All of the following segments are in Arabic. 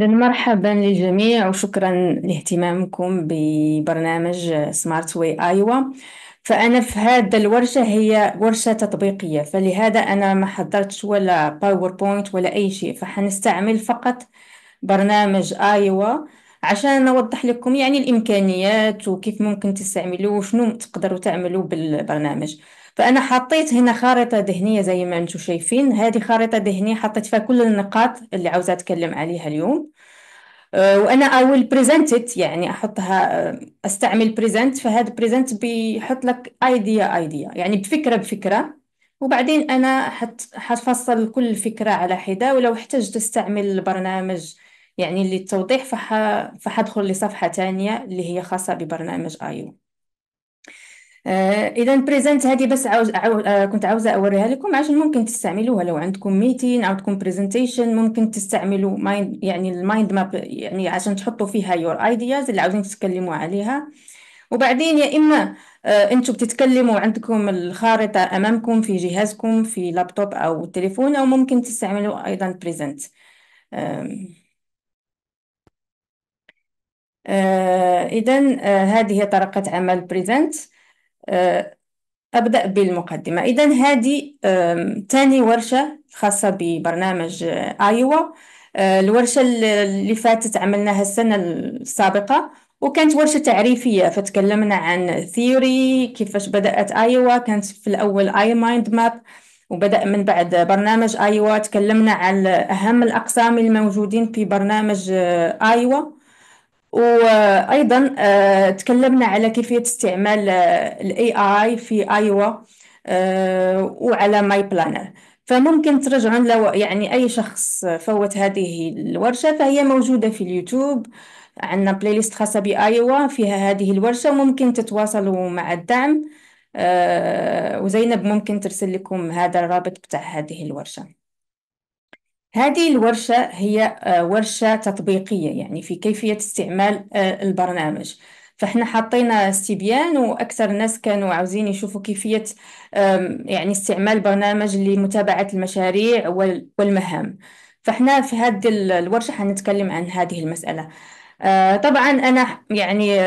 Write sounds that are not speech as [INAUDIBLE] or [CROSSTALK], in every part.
إذا مرحبا للجميع وشكرا لاهتمامكم ببرنامج سمارت واي أيوا فأنا في هذا الورشة هي ورشة تطبيقية فلهذا أنا ما حضرتش ولا باوربوينت ولا أي شيء فحنستعمل فقط برنامج أيوا عشان نوضح لكم يعني الإمكانيات وكيف ممكن تستعملوه وشنو تقدروا تعملوا بالبرنامج فانا حطيت هنا خارطه ذهنيه زي ما انتم شايفين هذه خارطه ذهنيه حطيت فيها كل النقاط اللي عاوزه اتكلم عليها اليوم آه، وانا I will present it يعني احطها آه، استعمل بريزنت فهذا بريزنت بيحط لك ايديا ايديا يعني بفكره بفكره وبعدين انا حت حتفصل كل فكره على حده ولو احتجت استعمل البرنامج يعني للتوضيح فح... فحدخل لصفحه تانية اللي هي خاصه ببرنامج ايو آه، اذا بريزنت هذه بس عاوز عاو... آه، كنت عاوزه اوريها لكم عشان ممكن تستعملوها لو عندكم ميتين عندكم بريزنتيشن ممكن تستعملوا مايند يعني المايند ماب يعني عشان تحطوا فيها يور ايدياز اللي عاوزين تتكلموا عليها وبعدين يا اما آه، انتم بتتكلموا عندكم الخارطه امامكم في جهازكم في لابتوب او تليفون او ممكن تستعملوا ايضا بريزنت اذا هذه هي طريقه عمل بريزنت آه، أبدأ بالمقدمة إذا هذه ثاني ورشة خاصة ببرنامج آه، آيوا آه، الورشة اللي فاتت عملناها السنة السابقة وكانت ورشة تعريفية فتكلمنا عن ثيوري كيفاش بدأت آيوا كانت في الأول آي مايند ماب وبدأ من بعد برنامج آيوا تكلمنا عن أهم الأقسام الموجودين في برنامج آيوا وايضا آه، تكلمنا على كيفيه استعمال آه، الاي اي في ايوا آه، وعلى ماي بلانر فممكن ترجعون لو يعني اي شخص فوت هذه الورشه فهي موجوده في اليوتيوب عندنا بلاي ليست خاصه بايوا فيها هذه الورشه ممكن تتواصلوا مع الدعم وزينب ممكن ترسل لكم هذا الرابط بتاع هذه الورشه هذه الورشة هي آه، ورشة تطبيقية يعني في كيفية استعمال آه، البرنامج فاحنا حطينا استبيان واكثر الناس كانوا عاوزين يشوفوا كيفية يعني استعمال برنامج لمتابعة المشاريع والمهام فاحنا في هذه الورشة حنتكلم عن هذه المسألة آه، طبعا انا يعني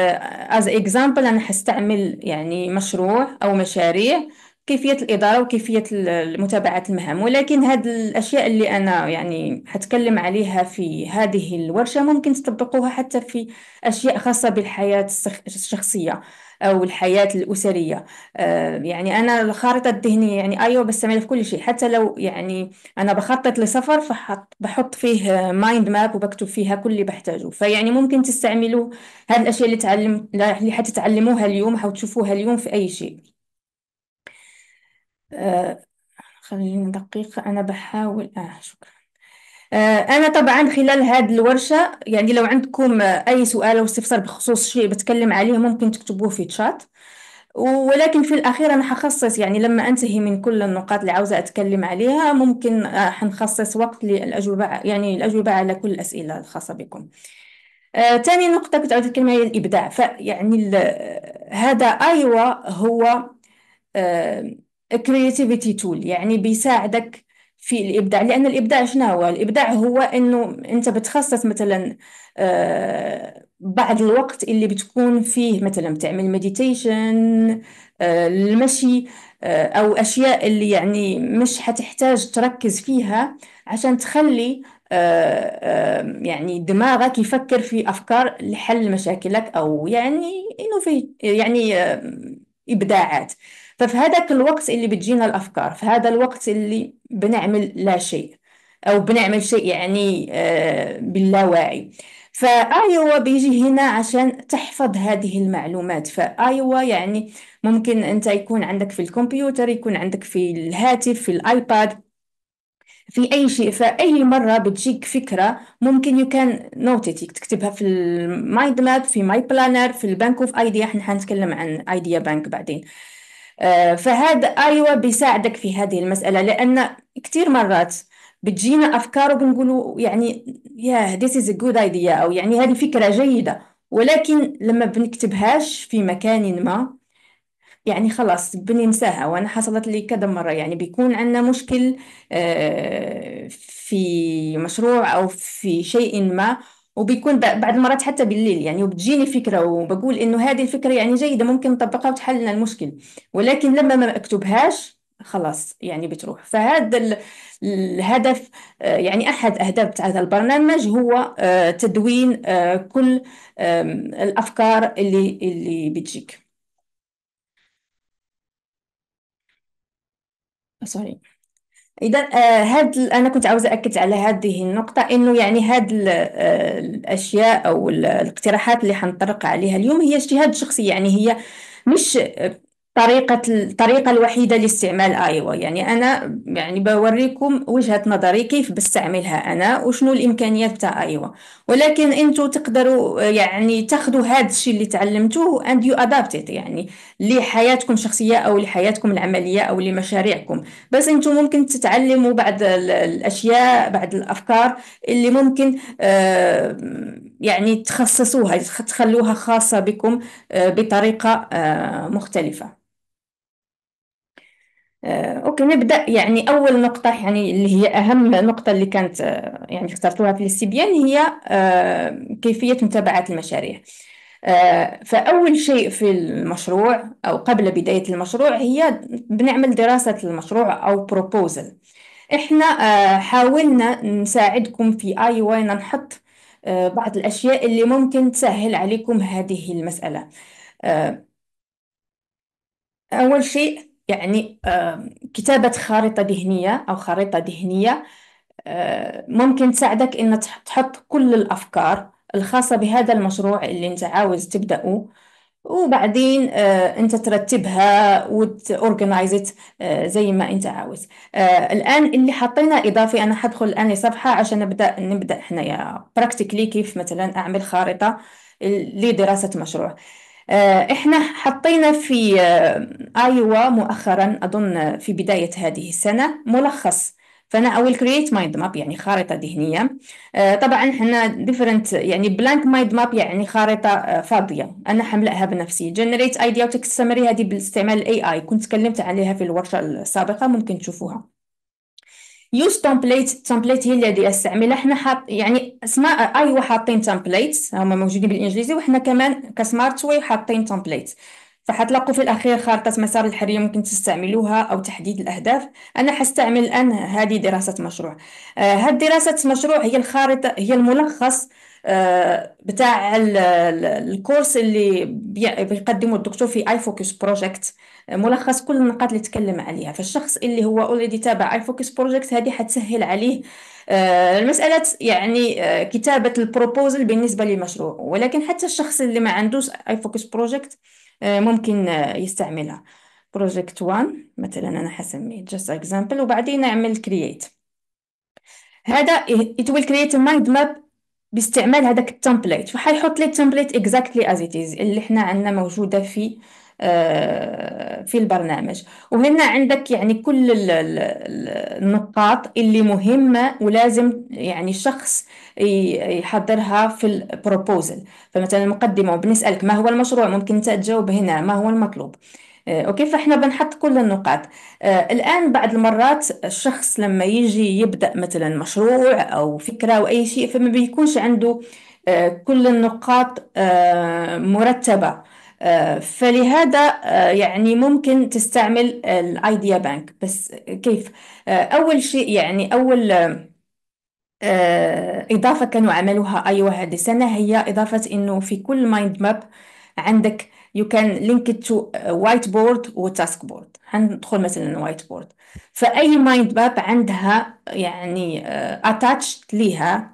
از اكزامبل انا حستعمل يعني مشروع او مشاريع كيفية الإدارة وكيفية متابعة المهام ولكن هذه الأشياء اللي أنا يعني حتكلم عليها في هذه الورشة ممكن تطبقوها حتى في أشياء خاصة بالحياة الشخصية أو الحياة الأسرية آه، يعني أنا الخارطة الذهنية يعني أيوة بستعملها في كل شيء حتى لو يعني أنا بخطط لسفر فحط بحط فيه مايند ماب وبكتب فيها كل اللي بحتاجه فيعني ممكن تستعملوا هذه الأشياء اللي تعلم اللي حتتعلموها اليوم أو تشوفوها اليوم في أي شيء آه دقيقة أنا بحاول آه شكرا آه أنا طبعا خلال هذه الورشة يعني لو عندكم أي سؤال أو استفسار بخصوص شيء بتكلم عليه ممكن تكتبوه في تشات ولكن في الأخير أنا حخصص يعني لما أنتهي من كل النقاط اللي عاوزة أتكلم عليها ممكن آه، حنخصص وقت للأجوبة يعني الأجوبة على كل الأسئلة الخاصة بكم آه، تاني نقطة كنت عاوزة أتكلم هي الإبداع فيعني هذا أيوة هو آه، كرياتيفيتي تول يعني بيساعدك في الابداع لان الابداع شنو هو الابداع هو انه انت بتخصص مثلا آه، بعض الوقت اللي بتكون فيه مثلا بتعمل مديتيشن آه، المشي آه، او اشياء اللي يعني مش حتحتاج تركز فيها عشان تخلي يعني دماغك يفكر في افكار لحل مشاكلك او يعني انه في يعني ابداعات ففي هذاك الوقت اللي بتجينا الأفكار في هذا الوقت اللي بنعمل لا شيء أو بنعمل شيء يعني آه، باللاوعي فآيوا بيجي هنا عشان تحفظ هذه المعلومات فآيوا يعني ممكن أنت يكون عندك في الكمبيوتر يكون عندك في الهاتف في الآيباد في أي شيء فأي مرة بتجيك فكرة ممكن يو كان note تكتبها في المايند ماب في ماي بلانر في البنك اوف ايديا احنا حنتكلم عن ايديا بنك بعدين آه، فهذا ايوه بيساعدك في هذه المساله لان كثير مرات بتجينا افكار وبنقولوا يعني يا ذيس از جود ايديا او يعني هذه فكره جيده ولكن لما بنكتبهاش في مكان ما يعني خلاص بننساها وانا حصلت لي كذا مره يعني بيكون عندنا مشكل آه، في مشروع او في شيء ما وبيكون بعض المرات حتى بالليل يعني وبتجيني فكرة وبقول إنه هذه الفكرة يعني جيدة ممكن نطبقها وتحل لنا المشكل ولكن لما ما أكتبهاش خلاص يعني بتروح فهذا الهدف آه، يعني أحد أهداف هذا البرنامج هو آه، تدوين آه، كل الأفكار اللي اللي بتجيك سوري اذا آه، هاد انا كنت عاوزه اكد على هذه النقطه انه يعني هاد آه، الاشياء او الاقتراحات اللي حنطرق عليها اليوم هي اجتهاد شخصي يعني هي مش طريقة الطريقة الوحيدة لاستعمال ايوا يعني انا يعني بوريكم وجهة نظري كيف بستعملها انا وشنو الامكانيات تاع ايوا ولكن انتو تقدروا يعني تاخذوا هذا الشيء اللي تعلمتوه and you adapt it يعني لحياتكم الشخصية او لحياتكم العملية او لمشاريعكم بس انتو ممكن تتعلموا بعض الاشياء بعض الافكار اللي ممكن آه، يعني تخصصوها تخلوها خاصة بكم آه، بطريقة آه، مختلفة آه، اوكي نبدا يعني اول نقطه يعني اللي هي اهم نقطه اللي كانت آه، يعني اخترتوها في الاستبيان هي آه، كيفيه متابعه المشاريع فاول شيء في المشروع او قبل بدايه المشروع هي بنعمل دراسه المشروع او بروبوزل احنا حاولنا نساعدكم في اي وين نحط بعض الاشياء اللي ممكن تسهل عليكم هذه المساله اول شيء يعني كتابة خارطة ذهنية أو خريطة ذهنية ممكن تساعدك إن تحط كل الأفكار الخاصة بهذا المشروع اللي أنت عاوز تبدأه وبعدين آه، انت ترتبها وتأورجنايزت آه، زي ما انت عاوز آه، الان اللي حطينا اضافي انا حدخل الان لصفحه عشان نبدا نبدا يا براكتيكلي كيف مثلا اعمل خارطه لدراسه مشروع آه، احنا حطينا في آه، ايوا مؤخرا اظن في بدايه هذه السنه ملخص فانا اول كرييت مايند ماب يعني خارطه ذهنيه آه، طبعا احنا ديفرنت يعني بلانك مايند ماب يعني خارطه فاضيه انا حملاها بنفسي جنريت ايديا وتكست سمري هذه باستعمال الاي اي كنت تكلمت عليها في الورشه السابقه ممكن تشوفوها يوز تمبليت تمبليت هي اللي غادي استعملها حنا حاط يعني اسماء ايوا حاطين تمبليت هما موجودين بالانجليزي وحنا كمان كسمارت واي حاطين تمبليت فحتلاقوا في الاخير خارطه مسار الحريه ممكن تستعملوها او تحديد الاهداف انا حستعمل الان هذه دراسه مشروع آه هاد دراسه مشروع هي الخارطه هي الملخص آه بتاع الكورس اللي بيقدمه الدكتور في اي فوكس بروجكت ملخص كل النقاط اللي تكلم عليها فالشخص اللي هو اوريدي تابع اي فوكس بروجكت هذه حتسهل عليه آه، المسألة يعني آه، كتابة البروبوزل بالنسبة للمشروع ولكن حتى الشخص اللي ما عندوش اي فوكس بروجكت ممكن آه، يستعملها بروجكت 1 مثلا انا حسميه جاست اكزامبل وبعدين اعمل كرييت هذا it will create a mind map باستعمال هذاك التمبليت فحيحط لي التمبليت اكزاكتلي از ات از اللي حنا عندنا موجوده في آه، في البرنامج وهنا عندك يعني كل النقاط اللي مهمة ولازم يعني شخص يحضرها في البروبوزل فمثلا المقدمة وبنسألك ما هو المشروع ممكن انت تجاوب هنا ما هو المطلوب آه، اوكي فاحنا بنحط كل النقاط آه الان بعض المرات الشخص لما يجي يبدا مثلا مشروع او فكره او اي شيء فما بيكونش عنده آه كل النقاط آه مرتبه فلهذا آه، يعني ممكن تستعمل الايديا بانك بس كيف آه، اول شيء يعني اول آه، اضافه كانوا عملوها ايوه هذه السنه هي اضافه انه في كل مايند ماب عندك يو كان لينك تو وايت بورد وتاسك بورد task هندخل مثلا وايت بورد فأي مايند ماب عندها يعني اتاتش ليها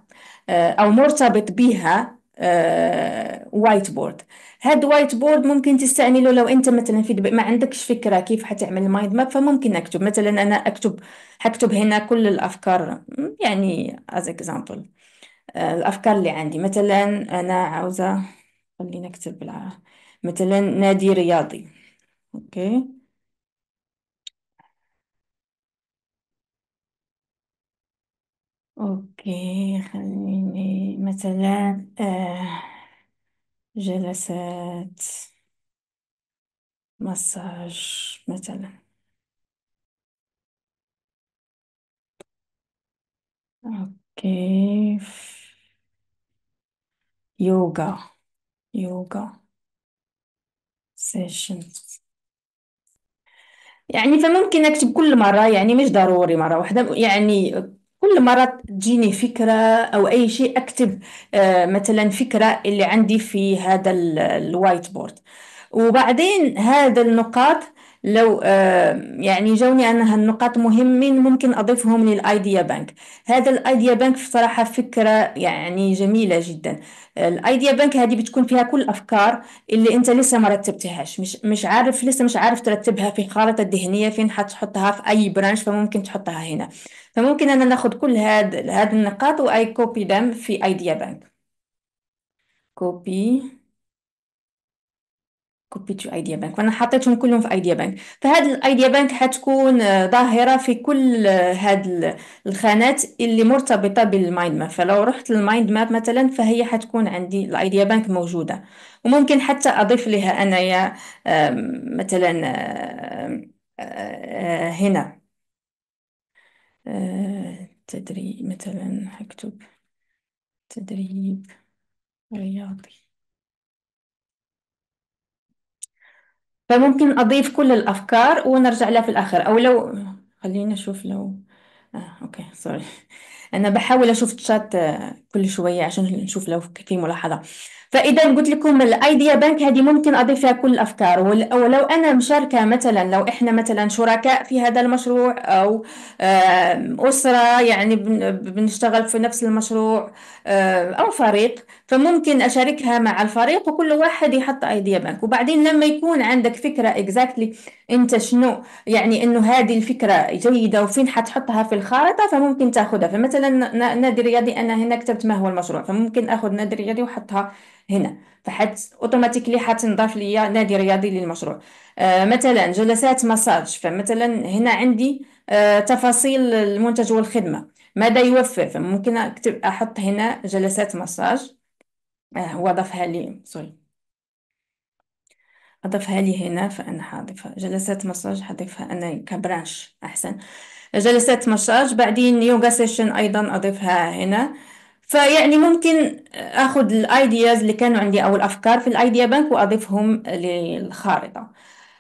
أو مرتبط بها وايت بورد هاد وايت بورد ممكن تستعمله لو انت مثلا في دبي ما عندكش فكره كيف حتعمل المايند ماب فممكن اكتب مثلا انا اكتب حكتب هنا كل الافكار يعني از اكزامبل آه، الافكار اللي عندي مثلا انا عاوزه خليني نكتب بالع... مثلا نادي رياضي اوكي اوكي خليني مثلا آه جلسات مساج مثلا اوكي يوغا يوغا سيشنز يعني فممكن اكتب كل مره يعني مش ضروري مره واحده يعني كل مرة تجيني فكرة أو أي شيء أكتب آه، مثلا فكرة اللي عندي في هذا الوايت بورد وبعدين هذا النقاط لو آه، يعني جوني أنا هالنقاط مهمين ممكن أضيفهم للآيديا بانك هذا الآيديا بانك بصراحة فكرة يعني جميلة جدا الآيديا بانك هذه بتكون فيها كل الأفكار اللي أنت لسه ما رتبتهاش مش مش عارف لسه مش عارف ترتبها في الخارطه الذهنيه فين حتحطها في أي برانش فممكن تحطها هنا فممكن أنا ناخد كل هاد هاد النقاط وأي كوبي دم في آيديا بانك كوبي تو ايديا بانك وانا حطيتهم كلهم في ايديا بانك فهاد الايديا بانك حتكون آه، ظاهره في كل آه، هاد الخانات اللي مرتبطه بالمايند ماب فلو رحت للمايند ماب مثلا فهي حتكون عندي الايديا بانك موجوده وممكن حتى اضيف لها انايا مثلا آه، هنا تدريب مثلا هكتب تدريب رياضي فممكن أضيف كل الأفكار ونرجع لها في الآخر أو لو خليني أشوف لو آه أوكي سوري [LAUGHS] أنا بحاول أشوف الشات آه، كل شوية عشان نشوف لو في ملاحظة فاذا قلت لكم الايديا بانك هذه ممكن اضيف فيها كل الافكار ولو انا مشاركه مثلا لو احنا مثلا شركاء في هذا المشروع او اسره يعني بنشتغل في نفس المشروع او فريق فممكن اشاركها مع الفريق وكل واحد يحط ايديا بانك وبعدين لما يكون عندك فكره اكزاكتلي انت شنو يعني انه هذه الفكره جيده وفين حتحطها في الخارطه فممكن تاخذها فمثلا نادي رياضي انا هنا كتبت ما هو المشروع فممكن اخذ نادي رياضي واحطها هنا فحت اوتوماتيكلي حتنضاف ليا نادي رياضي للمشروع آه مثلا جلسات مساج فمثلا هنا عندي آه تفاصيل المنتج والخدمه ماذا يوفر فممكن اكتب احط هنا جلسات مساج آه هو ضافها لي سوري اضفها لي هنا فانا حاضفها جلسات مساج حضيفها انا كبرانش احسن جلسات مساج بعدين يوغا سيشن ايضا اضيفها هنا فيعني ممكن اخذ الايدياز اللي كانوا عندي او الافكار في الايديا بانك واضيفهم للخارطه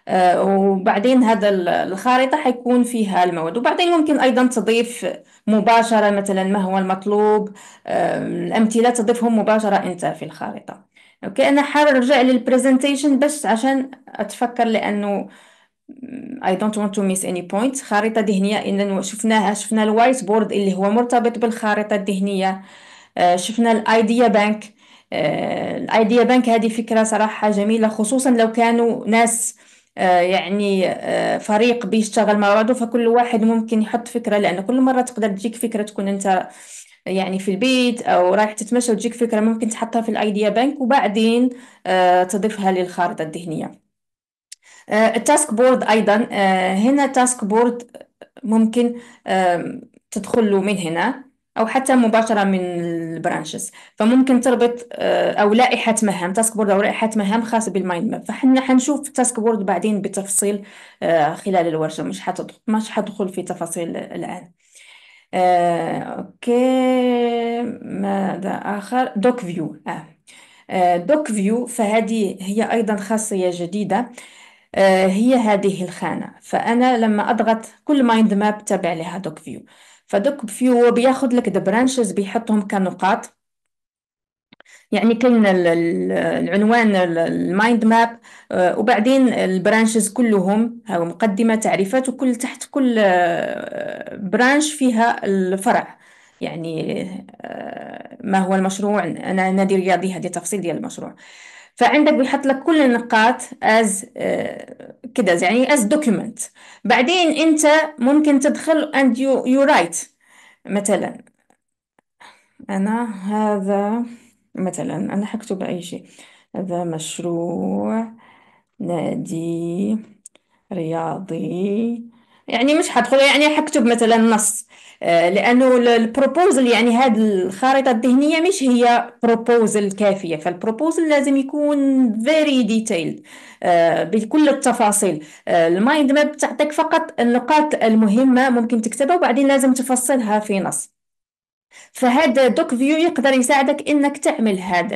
آه، وبعدين هذا الخارطة حيكون فيها المواد وبعدين ممكن أيضا تضيف مباشرة مثلا ما هو المطلوب الأمثلة تضيفهم مباشرة أنت في الخارطة أوكي أنا حابة أرجع للبرزنتيشن بس عشان أتفكر لأنه I don't want to miss any point خارطة ذهنية إذا شفناها شفنا الوايت بورد اللي هو مرتبط بالخارطة الذهنية آه، شفنا الايديا بانك الايديا بانك هذه فكره صراحه جميله خصوصا لو كانوا ناس آه، يعني آه، فريق بيشتغل مع بعضه فكل واحد ممكن يحط فكره لان كل مره تقدر تجيك فكره تكون انت يعني في البيت او رايح تتمشى وتجيك فكره ممكن تحطها في الايديا بانك وبعدين تضيفها للخارطه الذهنيه التاسك بورد ايضا هنا تاسك بورد ممكن تدخل من هنا او حتى مباشره من البرانشز فممكن تربط آه، او لائحه مهام تاسك بورد او لائحه مهام خاصه بالمايند ماب فحنا حنشوف تاسك بورد بعدين بتفصيل آه، خلال الورشه مش حتدخل مش حدخل في تفاصيل الان آه، اوكي ماذا اخر دوك فيو اه دوك فيو فهذه هي ايضا خاصيه جديده هي هذه الخانه فانا لما اضغط كل مايند ماب تابع لها دوك فيو فدوك فيو بياخد لك برانشز بيحطهم كنقاط يعني كاين العنوان المايند ماب آه، وبعدين البرانشز كلهم هاو مقدمه تعريفات وكل تحت كل برانش آه، فيها الفرع يعني آه، ما هو المشروع انا نادي رياضي هذه تفصيل ديال المشروع فعندك بيحط لك كل النقاط از آه، كده يعني از دوكيمنت بعدين انت ممكن تدخل اند يو يو رايت مثلا انا هذا مثلا انا حكتب اي شيء هذا مشروع نادي رياضي يعني مش حدخل يعني حكتب مثلا نص آه، لانه البروبوزل يعني هاد الخريطه الذهنيه مش هي بروبوزل كافيه فالبروبوزل لازم يكون فيري ديتيلد آه، بكل التفاصيل آه، المايند ماب تعطيك فقط النقاط المهمه ممكن تكتبها وبعدين لازم تفصلها في نص فهاد دوك فيو يقدر يساعدك انك تعمل هذا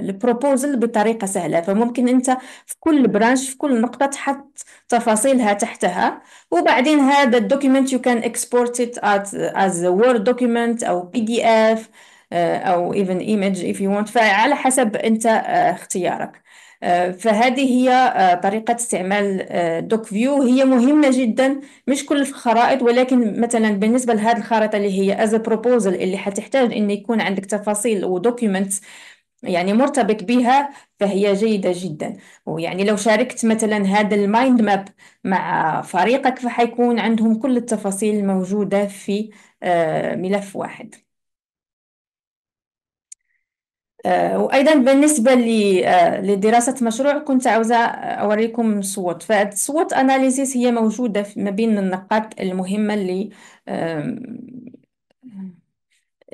البروبوزل بطريقه سهله فممكن انت في كل برانش في كل نقطه تحط تفاصيلها تحتها وبعدين هذا الدوكيمنت يو كان اكسبورت ات از وورد دوكيمنت او بي دي اف او ايفن ايمج اف يو وونت فعلى حسب انت آه، اختيارك آه، فهذه هي آه، طريقة استعمال آه، دوك فيو هي مهمة جدا مش كل الخرائط ولكن مثلا بالنسبة لهذه الخريطة اللي هي a proposal اللي حتحتاج ان يكون عندك تفاصيل ودوكيومنتس يعني مرتبط بها فهي جيدة جدا ويعني لو شاركت مثلا هذا المايند ماب مع فريقك فحيكون عندهم كل التفاصيل الموجودة في ملف واحد آه، وايضا بالنسبه آه، لدراسه مشروع كنت عاوزه اوريكم صوت فالصوت اناليزيس هي موجوده ما بين النقاط المهمه اللي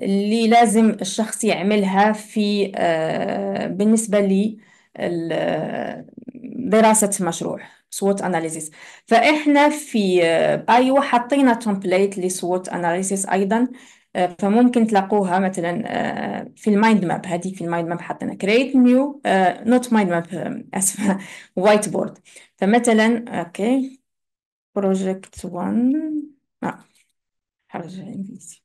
اللي لازم الشخص يعملها في آه، بالنسبه لدراسه مشروع صوت اناليزيس فاحنا في بايو حطينا تمبليت لصوت اناليزيس ايضا آه، فممكن تلاقوها مثلا آه، في المايند ماب هذه في المايند ماب حطينا كرييت نيو نوت مايند ماب اسفه وايت بورد فمثلا اوكي بروجكت 1 اه حرج انجليزي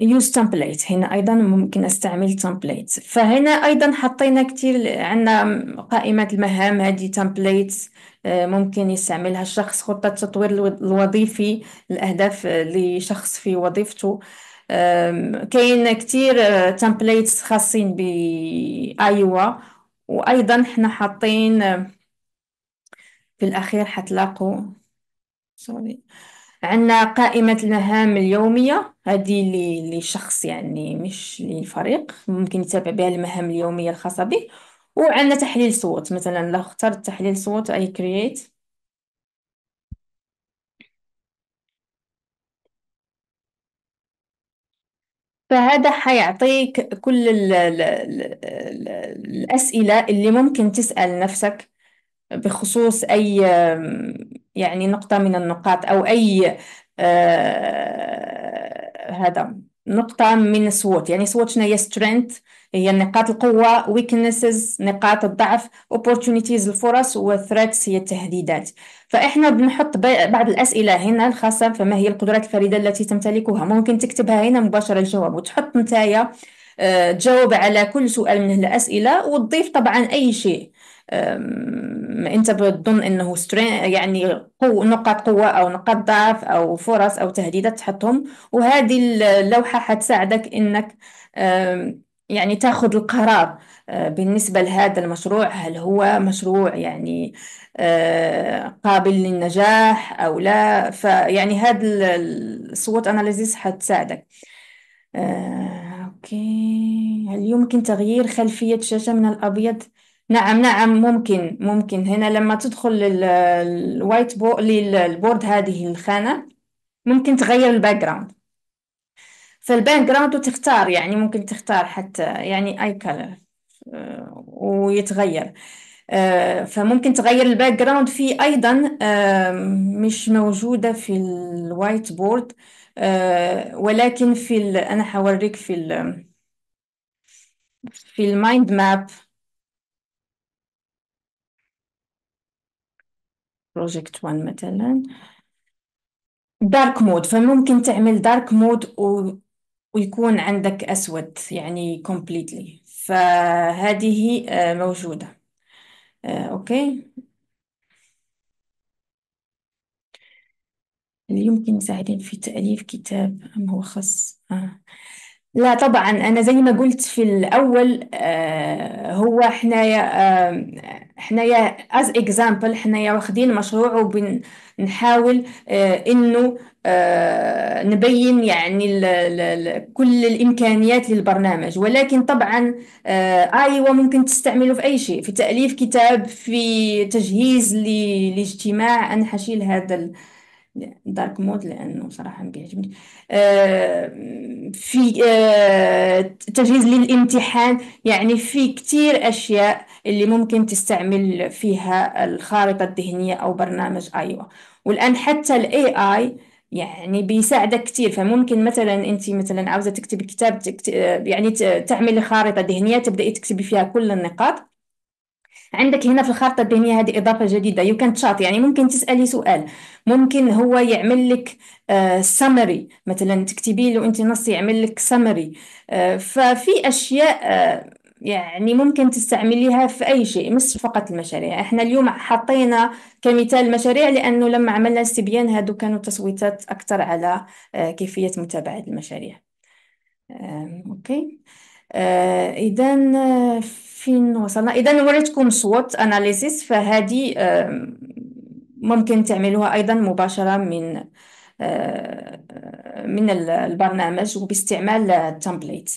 يوز تمبليت هنا ايضا ممكن استعمل تمبليت فهنا ايضا حطينا كتير عندنا قائمه المهام هذه تمبليت آه، ممكن يستعملها الشخص خطه التطوير الوظيفي الاهداف آه، لشخص في وظيفته كاين كتير آه، templates خاصين بايوا وايضا حنا حاطين في الاخير حتلاقوا سوري عندنا قائمة المهام اليومية هذه للشخص يعني مش للفريق ممكن يتابع بها المهام اليومية الخاصة به وعندنا تحليل صوت مثلا لو اخترت تحليل صوت اي كرييت فهذا حيعطيك كل الـ الـ الـ الـ الأسئلة اللي ممكن تسأل نفسك بخصوص أي يعني نقطة من النقاط أو أي آه هذا نقطة من سوات يعني سوات شنو هي strength هي نقاط القوة weaknesses نقاط الضعف opportunities الفرص و threats هي التهديدات فإحنا بنحط بعض الأسئلة هنا الخاصة فما هي القدرات الفريدة التي تمتلكها ممكن تكتبها هنا مباشرة الجواب وتحط نتايا تجاوب آه، على كل سؤال من الأسئلة وتضيف طبعا أي شيء انت بتظن انه يعني قو نقاط قوه او نقاط ضعف او فرص او تهديدات تحطهم وهذه اللوحه حتساعدك انك يعني تاخذ القرار أه، بالنسبه لهذا المشروع هل هو مشروع يعني أه، قابل للنجاح او لا فيعني هذا الصوت اناليزيس حتساعدك أه، اوكي هل يمكن تغيير خلفيه الشاشه من الابيض نعم نعم ممكن ممكن هنا لما تدخل للوايت الوايت للبورد هذه الخانة ممكن تغير الباك جراوند فالباك جراوند وتختار يعني ممكن تختار حتى يعني اي آه، كلر ويتغير آه، فممكن تغير الباك جراوند في ايضا آه، مش موجوده في الوايت بورد ولكن في ال... انا حوريك في ال... في المايند ماب بروجكت 1 مثلا دارك مود فممكن تعمل دارك مود و... ويكون عندك أسود يعني completely فهذه آه، موجودة آه، أوكي هل يمكن يساعدين في تأليف كتاب أم هو خاص آه. لا طبعا أنا زي ما قلت في الأول آه هو إحنا آه، حنايا از اكزامبل حنايا واخدين مشروع وبنحاول آه، انه آه، نبين يعني الـ الـ كل الامكانيات للبرنامج ولكن طبعا آه، ايوا ممكن تستعمله في اي شيء في تاليف كتاب في تجهيز لاجتماع انا حشيل هذا دارك مود لانه صراحه ما بيعجبني آه في آه تجهيز للامتحان يعني في كتير اشياء اللي ممكن تستعمل فيها الخارطه الذهنيه او برنامج ايوه والان حتى الاي اي يعني بيساعدك كتير فممكن مثلا انت مثلا عاوزه تكتبي كتاب تكتب يعني تعملي خارطه ذهنيه تبداي تكتبي فيها كل النقاط عندك هنا في الخارطة الذهنية هذه إضافة جديدة يو كان تشات يعني ممكن تسألي سؤال ممكن هو يعمل لك سمري آه، uh, مثلا تكتبي له أنت نص يعمل لك سمري uh, آه، ففي أشياء uh, يعني ممكن تستعمليها في أي شيء مش فقط المشاريع احنا اليوم حطينا كمثال مشاريع لأنه لما عملنا استبيان هادو كانوا تصويتات أكثر على كيفية متابعة المشاريع أوكي إذا فين وصلنا اذا وريتكم صوت اناليسيس فهذه ممكن تعملوها ايضا مباشره من آه، من البرنامج وباستعمال التمبليت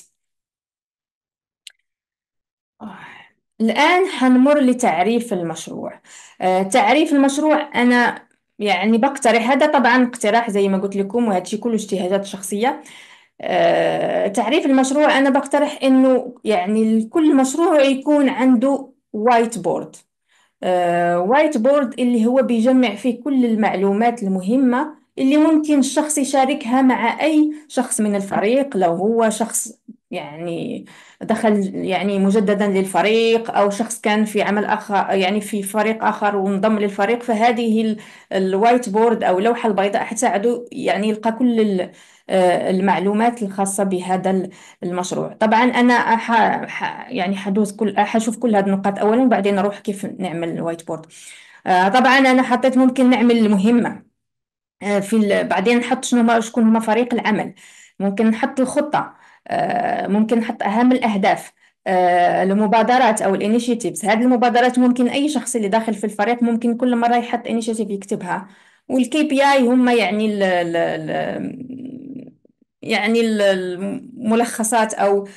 الان حنمر لتعريف المشروع آه، تعريف المشروع انا يعني بقترح هذا طبعا اقتراح زي ما قلت لكم وهذا كله اجتهادات شخصيه آه، تعريف المشروع أنا بقترح أنه يعني كل مشروع يكون عنده وايت بورد وايت بورد اللي هو بيجمع فيه كل المعلومات المهمة اللي ممكن الشخص يشاركها مع أي شخص من الفريق لو هو شخص يعني دخل يعني مجددا للفريق او شخص كان في عمل اخر يعني في فريق اخر وانضم للفريق فهذه الوايت بورد او اللوحه البيضاء حتساعده يعني يلقى كل آه، المعلومات الخاصه بهذا المشروع طبعا انا أح- يعني حدوز كل حشوف كل هذه النقاط اولا وبعدين نروح كيف نعمل الوايت آه، بورد طبعا انا حطيت ممكن نعمل المهمه آه، في ال... بعدين نحط شنو هما شكون هما فريق العمل ممكن نحط الخطه آه، ممكن نحط أهم الأهداف آه، المبادرات او الانيشيتيفز هذه المبادرات ممكن اي شخص اللي داخل في الفريق ممكن كل مره يحط انيشيتيف يكتبها والكي بي اي هم يعني الـ الـ الـ يعني الملخصات او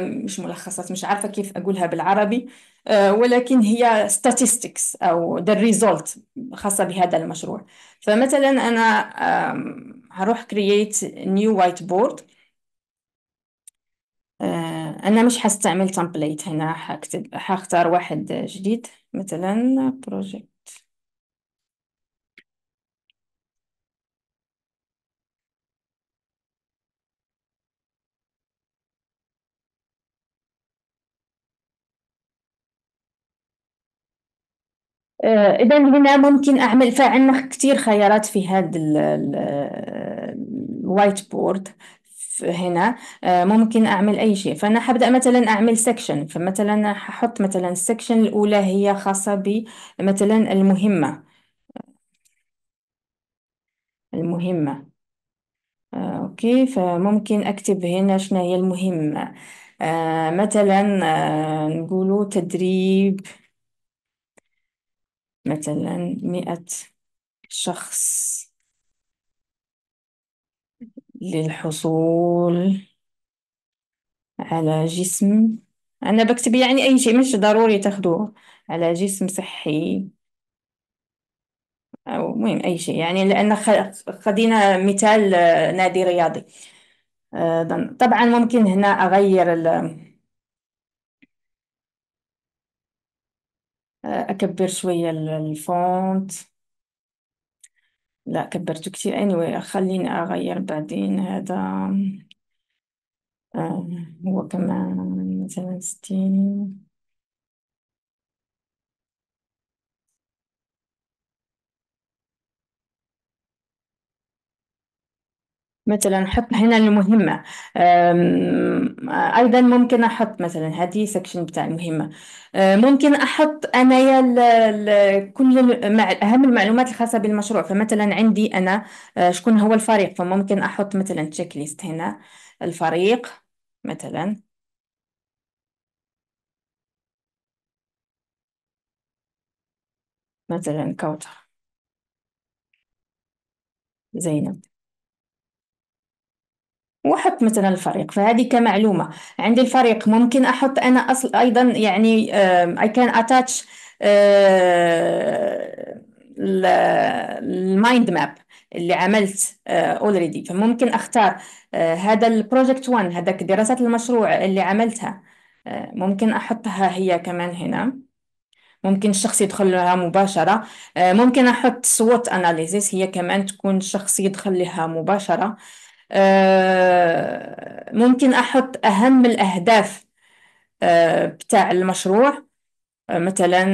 مش ملخصات مش عارفه كيف اقولها بالعربي آه، ولكن هي statistics او the result خاصه بهذا المشروع فمثلا انا هروح create new whiteboard آه، انا مش حستعمل تمبليت هنا حكتب حختار واحد جديد مثلا بروجكت آه، إذا هنا ممكن أعمل فعندنا كتير خيارات في هذا الوايت بورد هنا آه، ممكن أعمل أي شيء فأنا حبدأ مثلا أعمل سكشن فمثلا هحط مثلا السكشن الأولى هي خاصة بمثلا المهمة المهمة آه، أوكي فممكن أكتب هنا شنو هي المهمة آه، مثلا نقولوا تدريب مثلا مئة شخص للحصول على جسم أنا بكتب يعني أي شيء مش ضروري تاخدوه على جسم صحي أو مهم أي شيء يعني لأن خدينا مثال آه، نادي رياضي طبعا ممكن هنا أغير ال- آه، أكبر شوية الفونت لا كبرته كتير anyway خليني أغير بعدين هذا آه، هو كمان مثلا ستين مثلا نحط هنا المهمة أيضا ممكن أحط مثلا هذه سكشن بتاع المهمة آه، ممكن أحط أنايا ال- كل أهم المعلومات الخاصة بالمشروع فمثلا عندي أنا آه، شكون هو الفريق فممكن أحط مثلا تشيك ليست هنا الفريق مثلا مثلا كوتر زينب واحط مثلا الفريق فهذه كمعلومه عندي الفريق ممكن احط انا اصل ايضا يعني اي كان اتاتش المايند ماب اللي عملت اوريدي uh, فممكن اختار uh, هذا البروجكت 1 هذاك دراسات المشروع اللي عملتها uh, ممكن احطها هي كمان هنا ممكن الشخص يدخل لها مباشرة ممكن أحط SWOT analysis هي كمان تكون شخص يدخل لها مباشرة آه، ممكن أحط أهم الأهداف آه، بتاع المشروع آه، مثلا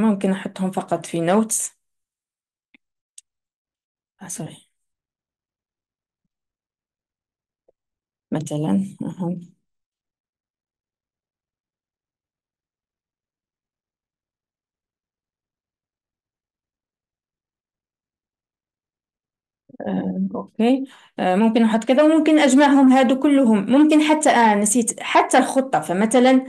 ممكن أحطهم فقط في نوتس سوري مثلا أهم آه، اوكي آه، ممكن احط كذا وممكن اجمعهم هادو كلهم ممكن حتى آه نسيت حتى الخطة فمثلا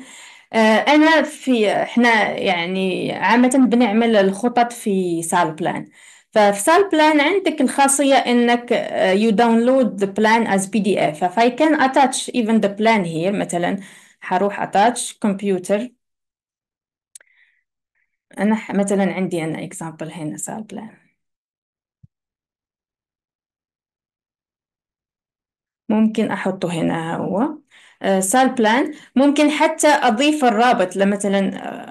آه انا في احنا يعني عامة بنعمل الخطط في سال بلان ففي سال بلان عندك الخاصية انك يو آه، you download the plan as دي اف I can attach even the plan here مثلا حروح attach computer انا مثلا عندي انا example هنا سال بلان ممكن أحطه هنا هو آه، سال بلان ممكن حتى أضيف الرابط لمثلا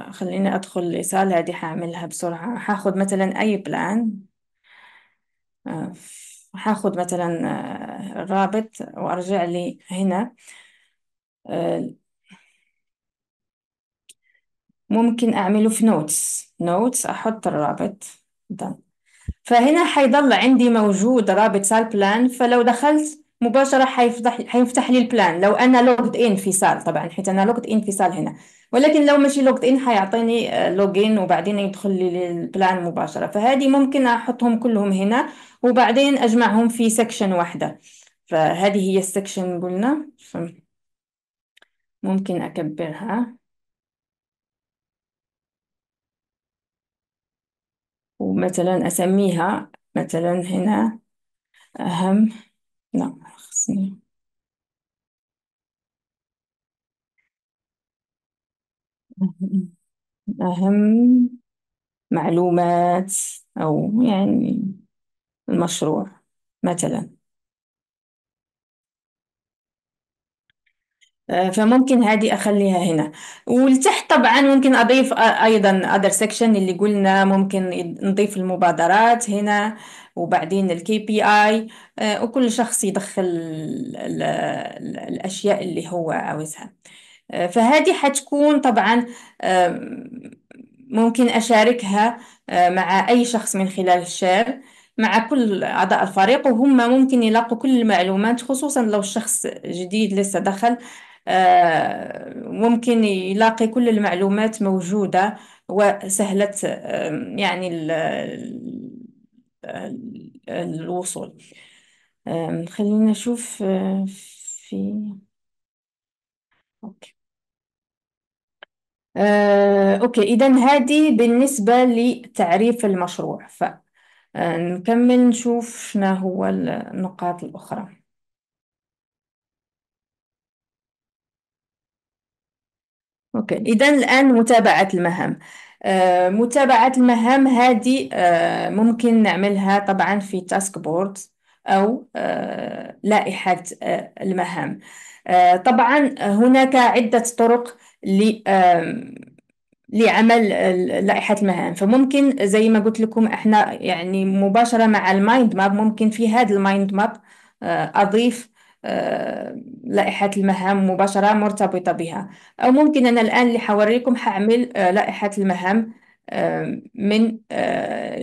آه، خليني أدخل لسال هذه حاعملها بسرعة حاخد مثلا أي بلان آه، حاخد مثلا آه، رابط وأرجع لي هنا ممكن أعمله في نوتس نوتس أحط الرابط ده. فهنا حيضل عندي موجود رابط سال بلان فلو دخلت مباشره حيفتح حيفتح لي البلان لو انا لوجد ان سال طبعا حيت انا لوجد ان سال هنا ولكن لو ماشي لوجد ان حيعطيني لوجين آه، وبعدين يدخل لي البلان مباشره فهذه ممكن احطهم كلهم هنا وبعدين اجمعهم في سكشن واحده فهذه هي السكشن قلنا ممكن اكبرها ومثلا اسميها مثلا هنا اهم لا خصني أهم أهم معلومات أو يعني المشروع مثلا آه، فممكن هذه اخليها هنا ولتحت طبعا ممكن اضيف آه، ايضا other section اللي قلنا ممكن نضيف المبادرات هنا وبعدين الـ KPI آه، وكل شخص يدخل الاشياء اللي هو عاوزها فهذه حتكون طبعا ممكن أشاركها مع أي شخص من خلال الشير مع كل أعضاء الفريق وهم ممكن يلاقوا كل المعلومات خصوصا لو الشخص جديد لسه دخل آه، ممكن يلاقي كل المعلومات موجودة وسهلة يعني الوصول خلينا نشوف آه، في أوكي آه، أوكي إذا هذه بالنسبة لتعريف المشروع فنكمل نشوف شنو هو النقاط الأخرى اوكي اذا الان متابعه المهام آه، متابعه المهام هذه آه، ممكن نعملها طبعا في تاسك بورد او آه، لائحه المهام طبعا هناك عده طرق ل لعمل لائحة المهام فممكن زي ما قلت لكم احنا يعني مباشرة مع المايند ماب ممكن في هذا المايند ماب أضيف آه، لائحة المهام مباشرة مرتبطة بها أو ممكن أنا الآن اللي حوريكم حعمل آه، لائحة المهام آه، من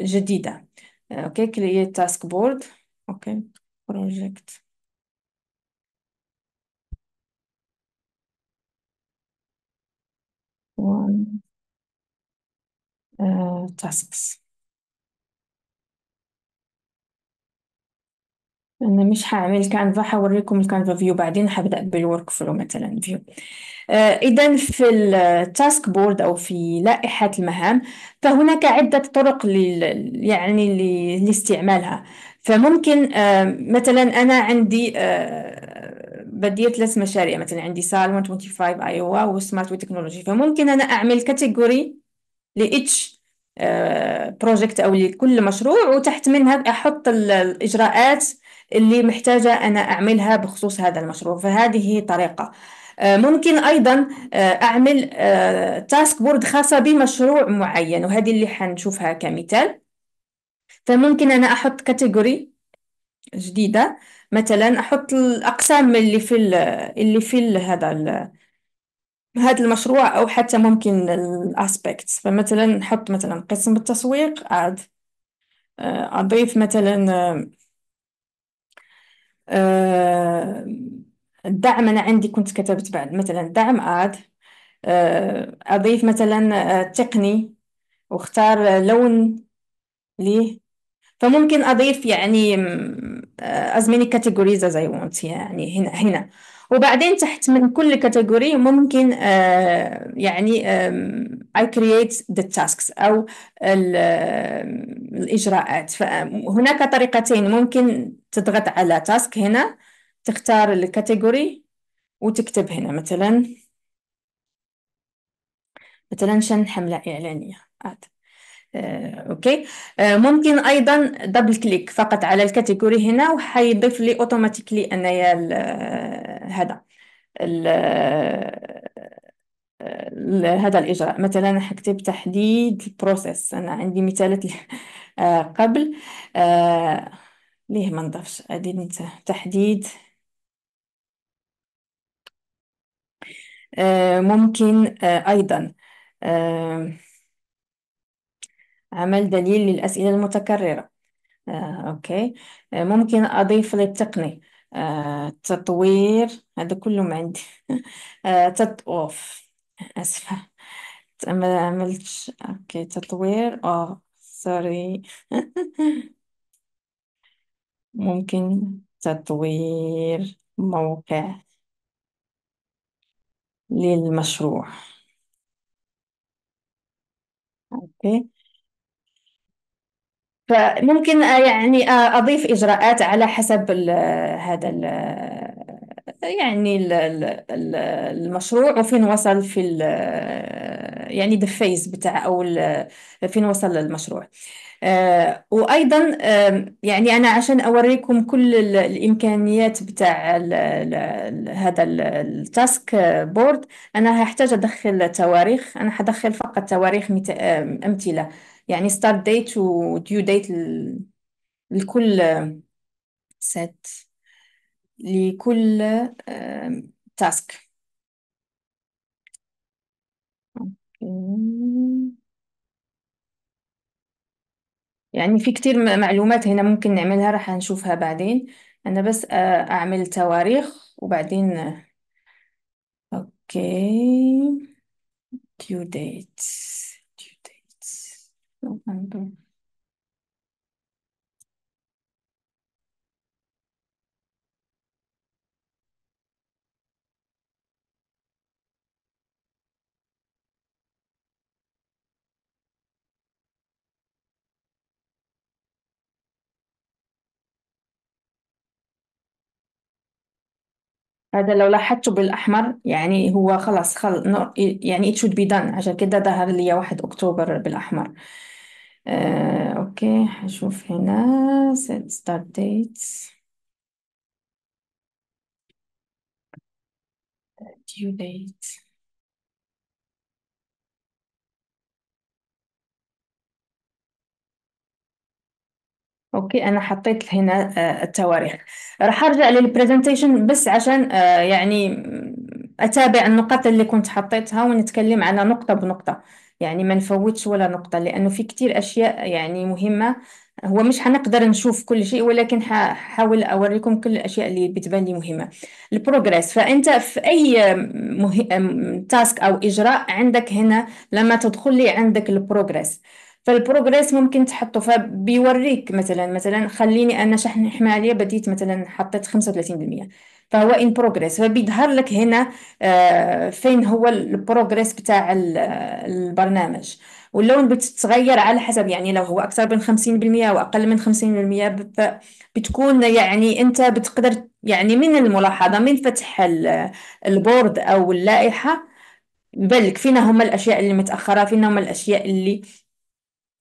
جديدة أوكي create task board أوكي project one uh, tasks انا مش هعمل كانفا هوريكم الكانفا فيو بعدين هبدا بالورك فلو مثلا فيو آه، اذا في التاسك بورد او في لائحه المهام فهناك عده طرق لل يعني لاستعمالها فممكن آه، مثلا انا عندي آه، بديت ثلاث مشاريع مثلا عندي سالمون 25 ايوا وسمارت وتكنولوجي فممكن انا اعمل كاتيجوري لاتش بروجكت او لكل مشروع وتحت منها احط الاجراءات اللي محتاجة أنا أعملها بخصوص هذا المشروع فهذه طريقة آه، ممكن أيضا آه، أعمل تاسك آه، بورد خاصة بمشروع معين وهذه اللي حنشوفها كمثال فممكن أنا أحط كاتيجوري جديدة مثلا أحط الأقسام اللي في اللي في هذا هذا المشروع أو حتى ممكن الأسبكتس فمثلا نحط مثلا قسم التسويق عاد أضيف مثلا الدعم آه، أنا عندي كنت كتبت بعد مثلا دعم آد آه، أضيف مثلا آه، تقني واختار لون ليه فممكن أضيف يعني م، آه، as many categories as I want يعني هنا هنا وبعدين تحت من كل كاتيجوري ممكن آه، يعني I create the tasks أو الإجراءات فهناك طريقتين ممكن تضغط على تاسك هنا تختار الكاتيجوري وتكتب هنا مثلا مثلا شن حملة إعلانية أعطي آه، اوكي آه، ممكن ايضا دبل كليك فقط على الكاتيجوري هنا وحيضيف لي اوتوماتيكلي انايا آه، هذا هذا الاجراء مثلا حكتب تحديد البروسيس انا عندي مثالات [LAUGHS] قبل ليه ما نضافش ادي تحديد ممكن ايضا عمل دليل للأسئلة المتكررة آه، أوكي آه، ممكن أضيف للتقنية آه، تطوير هذا كله ما عندي [LAUGHS] آه، تط أوف [LAUGHS] آسفة ما عملتش أوكي تطوير أوه سوري [LAUGHS] ممكن تطوير موقع للمشروع أوكي فممكن آه، يعني آه، اضيف اجراءات على حسب آه، هذا يعني المشروع وفين وصل في يعني ذا فيز بتاع او فين وصل المشروع وايضا يعني انا عشان اوريكم كل الامكانيات بتاع هذا التاسك بورد انا هحتاج ادخل تواريخ انا حدخل فقط تواريخ امثله يعني start و due date ل... لكل set لكل task يعني في كتير معلومات هنا ممكن نعملها راح نشوفها بعدين أنا بس أعمل تواريخ وبعدين آه، أوكي due date 有很多。هذا لو لاحظته بالأحمر يعني هو خلاص خل... يعني it should be done عشان كده ظهر لي واحد أكتوبر بالأحمر آه، أوكي هشوف هنا set start dates due date اوكي انا حطيت هنا آه، التواريخ راح ارجع للبرزنتيشن بس عشان آه، يعني اتابع النقاط اللي كنت حطيتها ونتكلم على نقطه بنقطه يعني ما نفوتش ولا نقطه لانه في كتير اشياء يعني مهمه هو مش حنقدر نشوف كل شيء ولكن حاول اوريكم كل الاشياء اللي بتبان لي مهمه البروجريس فانت في اي مه... تاسك او اجراء عندك هنا لما تدخل لي عندك البروجريس فالبروغريس ممكن تحطه فبيوريك مثلا مثلا خليني انا شحن حماليه بديت مثلا حطيت 35% فهو ان بروجريس فبيظهر لك هنا آه، فين هو البروجريس بتاع آه، البرنامج واللون بتتغير على حسب يعني لو هو اكثر من 50% واقل من 50% بتكون يعني انت بتقدر يعني من الملاحظه من فتح آه، البورد او اللائحه بالك فينا هما الاشياء اللي متاخره فينا هما الاشياء اللي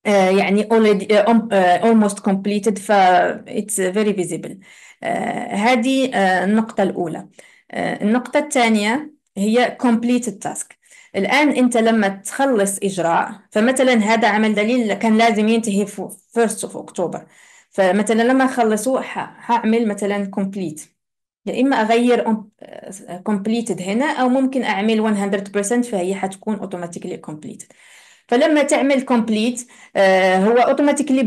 آه، يعني already آه، um، آه، almost completed ف it's very visible هذه النقطة الأولى النقطة الثانية هي completed task الآن أنت لما تخلص إجراء فمثلا هذا عمل دليل كان لازم ينتهي في 1 st of أكتوبر فمثلا لما أخلصه هعمل مثلا complete يا يعني إما أغير um، completed هنا أو ممكن أعمل 100% فهي حتكون automatically completed فلما تعمل كومبليت آه، هو اوتوماتيكلي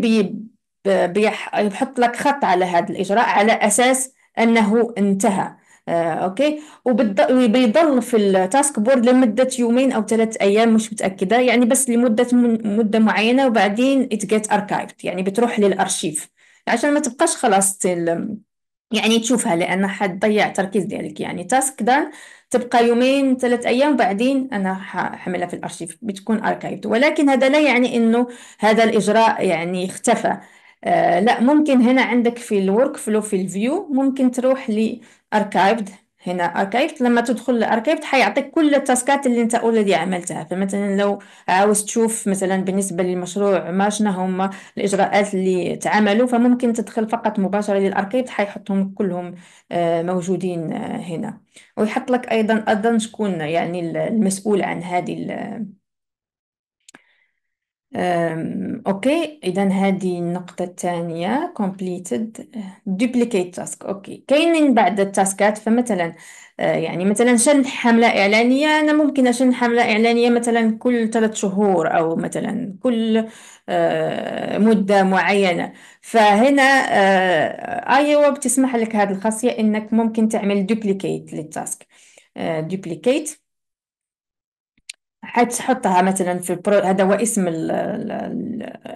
آه، بيحط لك خط على هذا الاجراء على اساس انه انتهى آه، اوكي وبيضل في التاسك بورد لمده يومين او ثلاث ايام مش متاكده يعني بس لمده مده معينه وبعدين ات جيت اركايفد يعني بتروح للارشيف عشان ما تبقاش خلاص يعني تشوفها لان حتضيع التركيز ديالك يعني تاسك دان تبقى يومين ثلاث ايام بعدين انا حملها في الارشيف بتكون اركايفد ولكن هذا لا يعني انه هذا الاجراء يعني اختفى آه لا ممكن هنا عندك في الورك فلو في الفيو ممكن تروح لاركايفد هنا اركايفت لما تدخل الاركايفت حيعطيك كل التاسكات اللي انت اوريدي عملتها فمثلا لو عاوز تشوف مثلا بالنسبه للمشروع ما شنو هما الاجراءات اللي تعملوا فممكن تدخل فقط مباشره للاركايفت حيحطهم كلهم آه، موجودين آه، هنا ويحط لك ايضا اظن شكون يعني المسؤول عن هذه اوكي اذا هذه النقطة الثانية كومبليتد دوبليكيت تاسك اوكي كاينين بعض التاسكات فمثلا أه، يعني مثلا شن حملة إعلانية أنا ممكن أشن حملة إعلانية مثلا كل ثلاث شهور أو مثلا كل أه، مدة معينة فهنا أه، آيوا بتسمح لك هذه الخاصية إنك ممكن تعمل دوبليكيت للتاسك duplicate حتحطها مثلا في البرو... هذا هو اسم ال...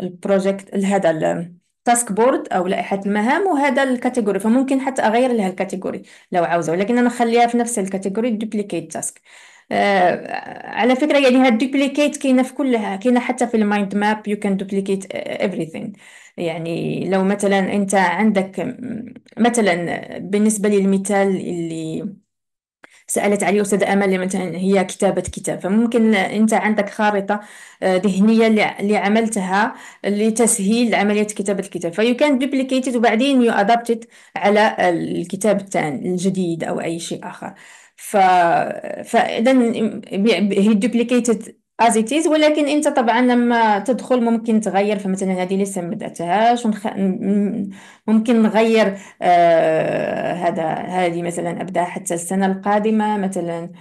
البروجكت هذا التاسك بورد او لائحه المهام وهذا الكاتيجوري فممكن حتى اغير لها الكاتيجوري لو عاوزه ولكن انا نخليها في نفس الكاتيجوري دوبليكيت تاسك آه على فكره يعني هاد دوبليكيت كاينه في كلها كاينه حتى في المايند ماب يو كان دوبليكيت everything يعني لو مثلا انت عندك مثلا بالنسبه للمثال اللي سألت عليه أستاذة أمل مثلا هي كتابة كتاب فممكن أنت عندك خارطة آه، ذهنية اللي اللي عملتها لتسهيل عملية كتابة الكتاب فيو كان duplicated وبعدين يو adapted على الكتاب الثاني الجديد أو أي شيء آخر ف... فإذا هي duplicated از it ولكن انت طبعا لما تدخل ممكن تغير فمثلا هذه لسه ما بداتهاش ونخ... ممكن نغير آه هذا هذه مثلا ابدا حتى السنه القادمه مثلا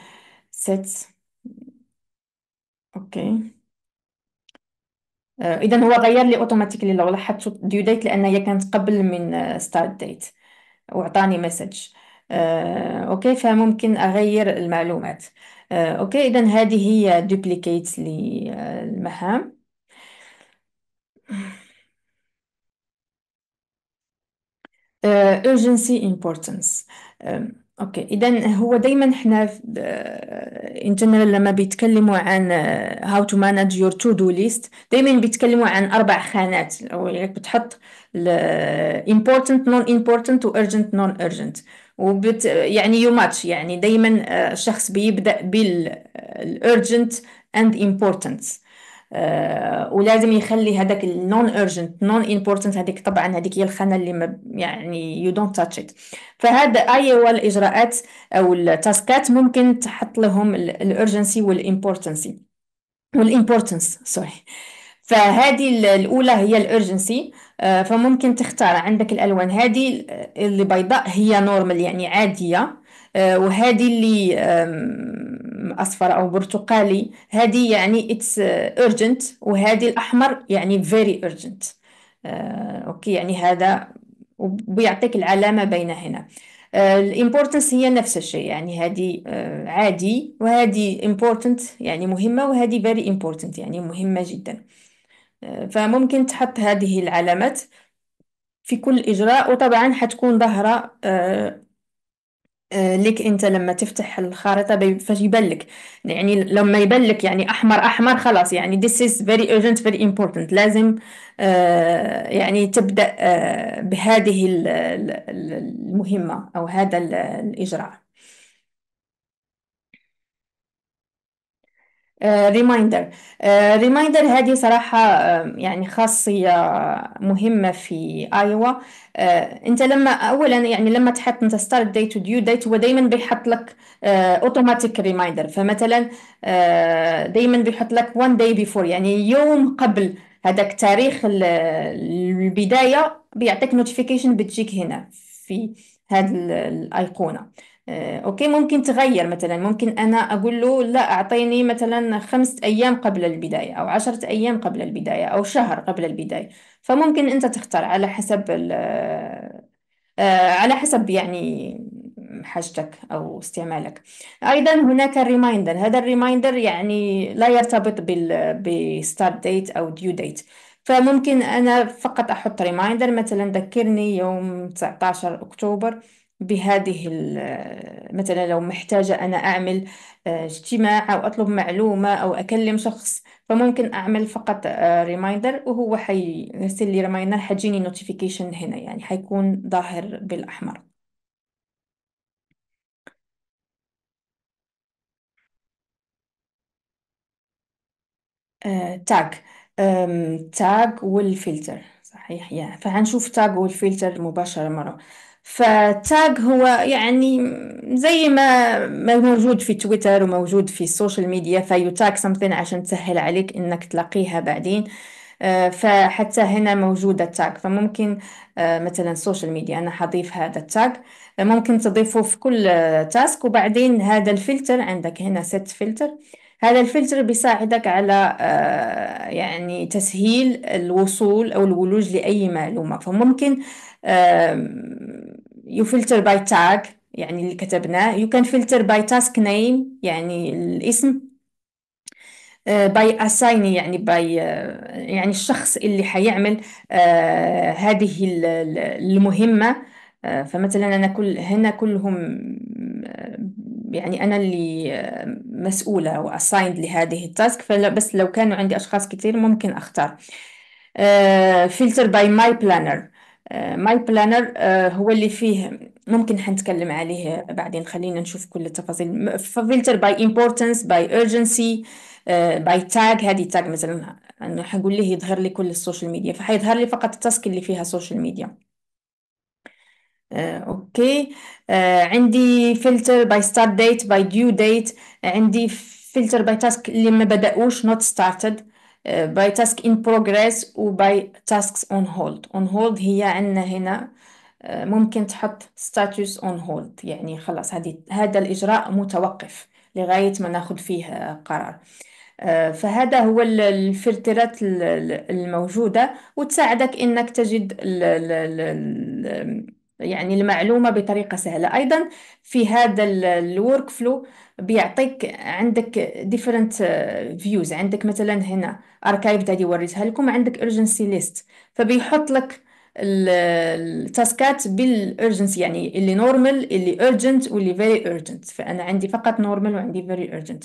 ست اوكي آه اذا هو غير لي اوتوماتيكلي لو لاحظت ديو ديت لان هي كانت قبل من ستارت ديت وعطاني مسج آه اوكي فممكن اغير المعلومات آه، اوكي اذا هذه هي دوبليكيت للمهام آه، urgency importance اوكي اذا هو دائما احنا ان آه، جنرال لما بيتكلموا عن هاو تو مانج يور تو دو ليست دائما بيتكلموا عن اربع خانات او يعني بتحط important non important و urgent non urgent وبت يعني يو ماتش يعني دايما آه، الشخص بيبدا بالارجنت اند امبورتنت ولازم يخلي هذاك النون ارجنت نون امبورتنت هذيك طبعا هذيك هي الخانه اللي ما يعني يو دونت تاتش ات فهذا ايوا الاجراءات او التاسكات ممكن تحط لهم الارجنسي والامبورتنسي والامبورتنس سوري فهذه الاولى هي الارجنسي آه، فممكن تختار عندك الألوان هذه اللي بيضاء هي نورمال يعني عادية آه، وهذه اللي أصفر أو برتقالي هذه يعني اتس آه، urgent وهذه الأحمر يعني very urgent آه، أوكي يعني هذا وبيعطيك العلامة بين هنا الامبورتنس هي نفس الشيء يعني هذه عادي وهذه امبورتنت يعني مهمة وهذه very امبورتنت يعني مهمة جدا فممكن تحط هذه العلامات في كل إجراء وطبعا حتكون ظاهرة آه، آه، لك انت لما تفتح الخريطه فاش يبان لك يعني لما يبان لك يعني احمر احمر خلاص يعني this is very urgent very important لازم آه، يعني تبدا بهذه المهمه او هذا الاجراء ريمايندر آه، ريمايندر آه، هذه صراحة آه، يعني خاصية مهمة في ايوا انت لما اولا يعني لما تحط انت ستارت تو ديو ديت هو دايما بيحط لك اوتوماتيك ريمايندر فمثلا دايما بيحط لك one day before يعني يوم قبل هذاك تاريخ البداية بيعطيك نوتيفيكيشن بتجيك هنا في هذه الايقونة آه، اوكي ممكن تغير مثلا ممكن انا اقول له لا اعطيني مثلا خمسة ايام قبل البداية او عشرة ايام قبل البداية او شهر قبل البداية فممكن انت تختار على حسب آه، آه، على حسب يعني حاجتك او استعمالك ايضا هناك الريمايندر هذا الريمايندر يعني لا يرتبط بال بستارت ديت او ديو ديت فممكن انا فقط احط ريمايندر مثلا ذكرني يوم 19 اكتوبر بهذه مثلا لو محتاجة أنا أعمل آه، اجتماع أو أطلب معلومة أو أكلم شخص فممكن أعمل فقط ريمايندر آه، وهو حيرسل لي ريمايندر حتجيني نوتيفيكيشن هنا يعني حيكون ظاهر بالأحمر تاج تاج والفلتر صحيح يعني فهنشوف تاج والفلتر مباشرة مرة فتاج هو يعني زي ما موجود في تويتر وموجود في السوشيال ميديا فيتاج something عشان تسهل عليك انك تلاقيها بعدين آه، فحتى هنا موجودة التاج فممكن آه، مثلا السوشيال ميديا أنا حضيف هذا التاج ممكن تضيفه في كل تاسك آه، وبعدين هذا الفلتر عندك هنا set filter هذا الفلتر بيساعدك على آه، يعني تسهيل الوصول أو الولوج لأي معلومة فممكن you filter by tag يعني اللي كتبناه you can filter by task name يعني الاسم باي آه، اسايني يعني باي آه، يعني الشخص اللي حيعمل هذه المهمة فمثلا انا كل هنا كلهم يعني أنا اللي مسؤولة وأسايند لهذه التاسك فبس لو كانوا عندي أشخاص كتير ممكن أختار فلتر باي ماي بلانر ماي بلانر هو اللي فيه ممكن حنتكلم عليه بعدين خلينا نشوف كل التفاصيل فلتر باي امبورتنس باي اورجنسي باي تاج هذه تاج مثلا انه حقول له يظهر لي كل السوشيال ميديا فحيظهر لي فقط التاسك اللي فيها سوشيال ميديا آه، اوكي آه، عندي فلتر باي ستارت ديت باي ديو ديت عندي فلتر باي تاسك اللي ما بدأوش نوت ستارتد باي تاسك ان بروجريس وباي تاسكس اون هولد اون هولد هي عندنا هنا آه، ممكن تحط ستاتوس اون هولد يعني خلاص هذه هذا الإجراء متوقف لغاية ما ناخذ فيه قرار آه، فهذا هو الفلترات الموجودة وتساعدك إنك تجد الـ الـ ال يعني المعلومة بطريقة سهلة أيضا في هذا الورك فلو بيعطيك عندك ديفرنت فيوز آه، عندك مثلا هنا اركايف دادي وريتها لكم عندك urgency list فبيحط لك التاسكات بالارجنس يعني اللي نورمال اللي ارجنت واللي فيري ارجنت فانا عندي فقط نورمال وعندي فيري ارجنت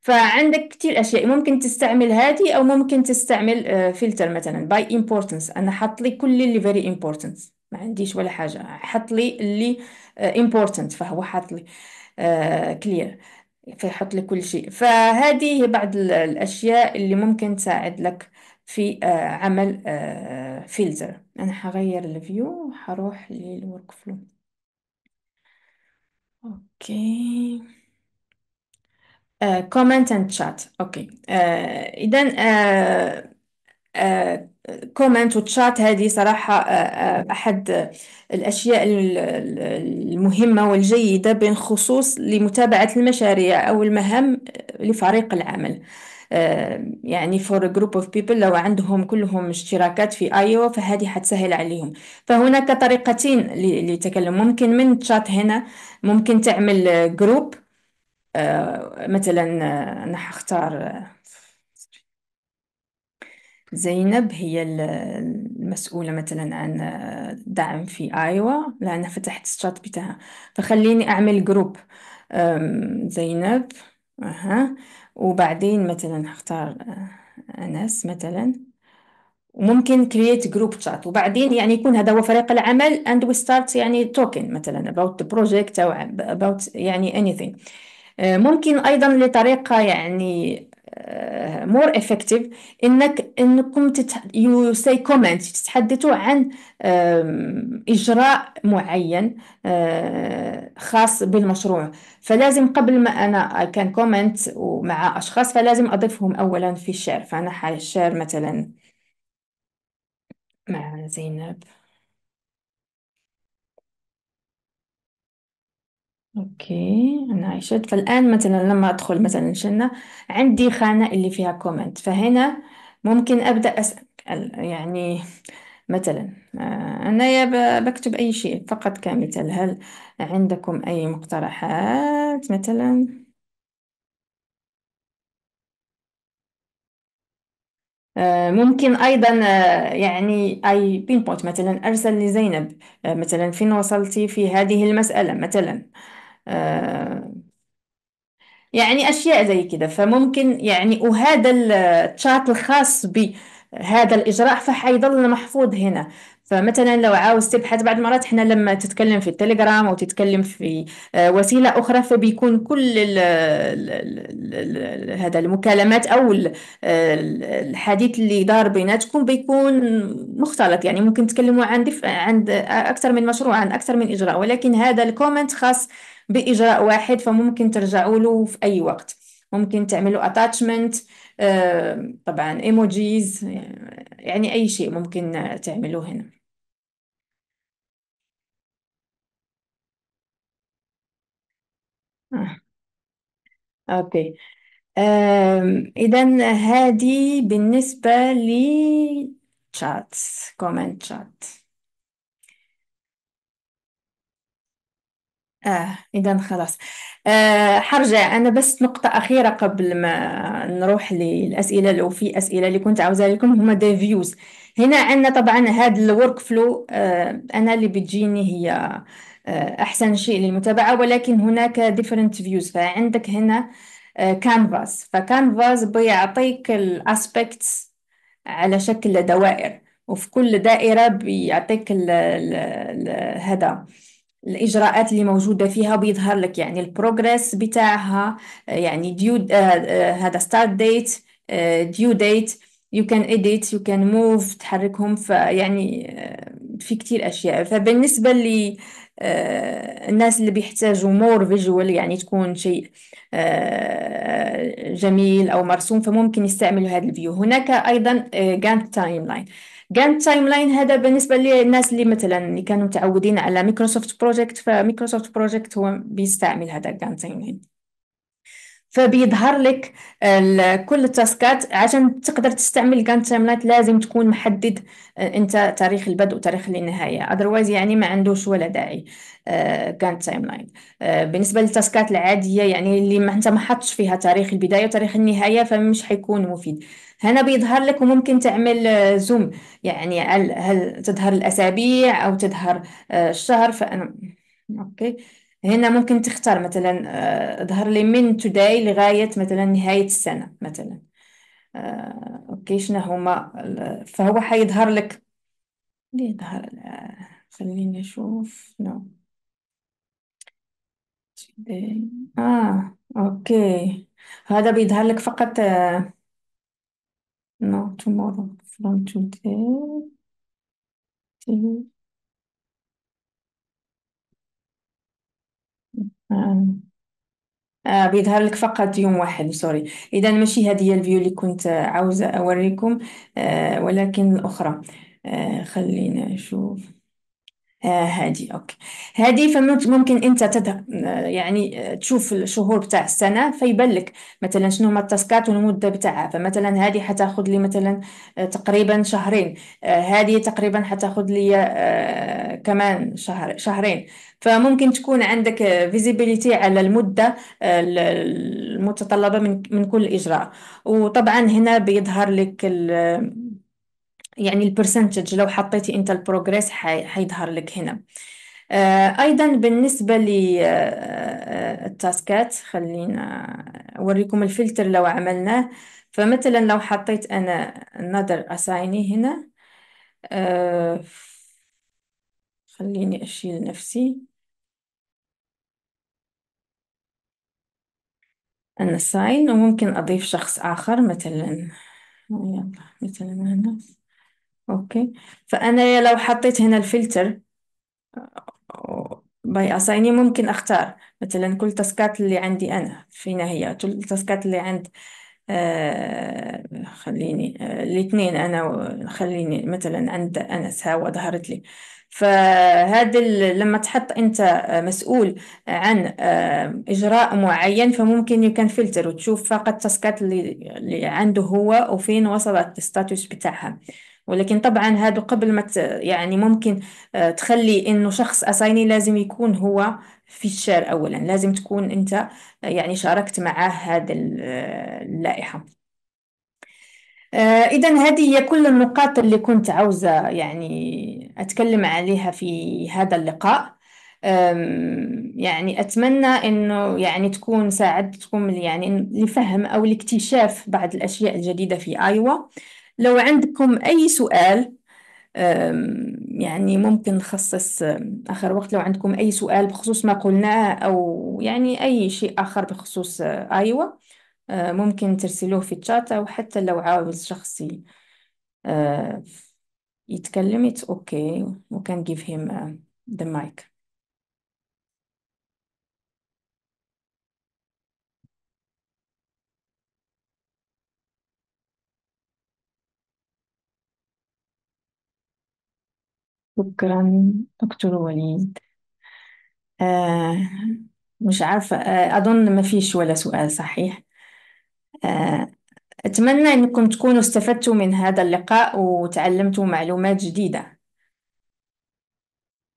فعندك كتير اشياء ممكن تستعمل هذه او ممكن تستعمل فلتر آه، مثلا باي امبورتنس انا حاط لي كل اللي فيري امبورتنس ما عنديش ولا حاجه حط لي اللي امبورتنت آه، فهو حط لي كلير آه، فيحط لي كل شيء فهذه هي بعض الاشياء اللي ممكن تساعد لك في آه، عمل فلتر انا حغير الفيو وحروح للورك فلو اوكي كومنت اند شات اوكي اذا كومنت وتشات هذه صراحة آه، آه، أحد الأشياء المهمة والجيدة بالخصوص لمتابعة المشاريع أو المهام آه، لفريق العمل يعني for a group of people لو عندهم كلهم اشتراكات في أيوة فهذه حتسهل عليهم فهناك طريقتين لتكلم ممكن من تشات هنا ممكن تعمل جروب مثلا انا حختار زينب هي ال- المسؤولة مثلا عن دعم في أيوا لأن فتحت الشات بتاعها فخليني أعمل جروب زينب أها وبعدين مثلا هختار آه، أنس مثلا وممكن create group chat وبعدين يعني يكون هذا هو فريق العمل and we start يعني talking مثلا about the project أو about يعني anything أه، ممكن أيضا لطريقة يعني مور افكتيف انك انكم يو سي كومنت تتحدثوا عن اجراء معين آه، خاص بالمشروع فلازم قبل ما انا كان كومنت مع اشخاص فلازم اضيفهم اولا في الشير فانا حال الشير مثلا مع زينب اوكي انا عشت فالان مثلا لما ادخل مثلا شنة عندي خانة اللي فيها كومنت فهنا ممكن ابدا اسال يعني مثلا آه، انا يا بكتب اي شيء فقط كمثال هل عندكم اي مقترحات مثلا آه، ممكن أيضا آه، يعني أي بين بوينت مثلا أرسل لزينب مثلا فين وصلتي في هذه المسألة مثلا آه، يعني أشياء زي كده فممكن يعني وهذا التشات الخاص بهذا الإجراء فحيظل محفوظ هنا فمثلا لو عاوز تبحث بعض المرات احنا لما تتكلم في التليجرام او تتكلم في آه، وسيله اخرى فبيكون كل ال ال هذا المكالمات او الحديث اللي دار بيناتكم بيكون مختلط يعني ممكن تتكلموا عن دف... عند اكثر من مشروع عن اكثر من اجراء ولكن هذا الكومنت خاص باجراء واحد فممكن ترجعوا له في اي وقت ممكن تعملوا اتاتشمنت آه، طبعا ايموجيز يعني اي شيء ممكن تعملوه هنا آه. أوكي اذا هذه بالنسبة ل تشات comment chat آه إذا خلاص آه حرجع أنا بس نقطة أخيرة قبل ما نروح للأسئلة لو في أسئلة اللي كنت عاوزة لكم هما دي فيوز هنا عندنا طبعا هذا الورك فلو آه أنا اللي بتجيني هي آه، أحسن شيء للمتابعة ولكن هناك different views فعندك هنا كانفاس آه، فكانفاس بيعطيك الاسبكتس على شكل دوائر وفي كل دائرة بيعطيك هذا الإجراءات اللي موجودة فيها بيظهر لك يعني البروجرس بتاعها آه، يعني ديو هذا ستارت ديت ديو ديت you can edit you can move تحركهم فيعني في كتير أشياء فبالنسبة لي آه، الناس اللي بيحتاجوا مور فيجوال يعني تكون شيء آه، جميل او مرسوم فممكن يستعملوا هذا الفيو هناك ايضا جانت تايم لاين جانت تايم لاين هذا بالنسبه للناس اللي مثلا اللي كانوا متعودين على مايكروسوفت بروجكت فمايكروسوفت بروجكت هو بيستعمل هذا جانت تايم لاين فبيظهر لك آه، كل التاسكات عشان تقدر تستعمل الجانت تايم لاين لازم تكون محدد آه، انت تاريخ البدء وتاريخ النهايه اذروايز يعني ما عندوش ولا داعي آه، كان تايم لاين بالنسبه للتاسكات العاديه يعني اللي ما انت ما حطش فيها تاريخ البدايه وتاريخ النهايه فمش حيكون مفيد هنا بيظهر لك وممكن تعمل زوم يعني هل تظهر الاسابيع او تظهر الشهر فانا اوكي هنا ممكن تختار مثلا آه، ظهر لي من today لغاية مثلا نهاية السنة مثلا آه، اوكي شنو هما فهو حيظهر لك ليه ظهر خليني نشوف نو today اه اوكي هذا بيظهر لك فقط نو آه، tomorrow from today آه. آه. بيظهر لك فقط يوم واحد سوري إذا ماشي هذه هي الفيو اللي كنت عاوزة أوريكم آه ولكن الأخرى آه خلينا نشوف آه، هادي اوكي هادي فممكن انت تذهب آه، يعني آه، تشوف الشهور بتاع السنه فيبان لك مثلا شنو هما التاسكات والمده بتاعها فمثلا هادي حتاخد لي مثلا تقريبا شهرين هادي تقريبا حتاخد لي كمان شهر شهرين فممكن تكون عندك فيزيبيليتي على المده المتطلبه من من كل اجراء وطبعا هنا بيظهر لك يعني البرسنتج لو حطيتي انت البروجريس حيظهر لك هنا آه، ايضا بالنسبه للتاسكات آه، خلينا اوريكم الفلتر لو عملناه فمثلا لو حطيت انا another اسايني هنا آه، خليني اشيل نفسي انا ساين وممكن اضيف شخص اخر مثلا يلا مثلا هنا اوكي فانا لو حطيت هنا الفلتر باي اسايني ممكن اختار مثلا كل التاسكات اللي عندي انا فينا هي كل التاسكات اللي عند آه خليني آه الاثنين انا خليني مثلا عند انس هاو ظهرت لي فهذا ال- لما تحط انت آه، مسؤول عن آه، اجراء معين فممكن يكون فلتر وتشوف فقط التاسكات اللي اللي عنده هو وفين وصلت الستاتوس بتاعها ولكن طبعا هادو قبل ما يعني ممكن آه، تخلي انه شخص اسايني لازم يكون هو في الشار اولا لازم تكون انت آه، يعني شاركت معاه هذا آه، اللائحة إذا هذه هي كل النقاط اللي كنت عاوزة يعني أتكلم عليها في هذا اللقاء يعني أتمنى أنه يعني تكون ساعدتكم يعني لفهم أو لاكتشاف بعض الأشياء الجديدة في آيوا لو عندكم أي سؤال يعني ممكن نخصص آخر وقت لو عندكم أي سؤال بخصوص ما قلناه أو يعني أي شيء آخر بخصوص آه، أيوة آه، ممكن ترسلوه في الشات أو حتى لو عاوز شخصي آه، يتكلم it's okay we can give him the mic شكرا دكتور وليد آه مش عارفة آه أظن ما فيش ولا سؤال صحيح آه أتمنى أنكم تكونوا استفدتوا من هذا اللقاء وتعلمتوا معلومات جديدة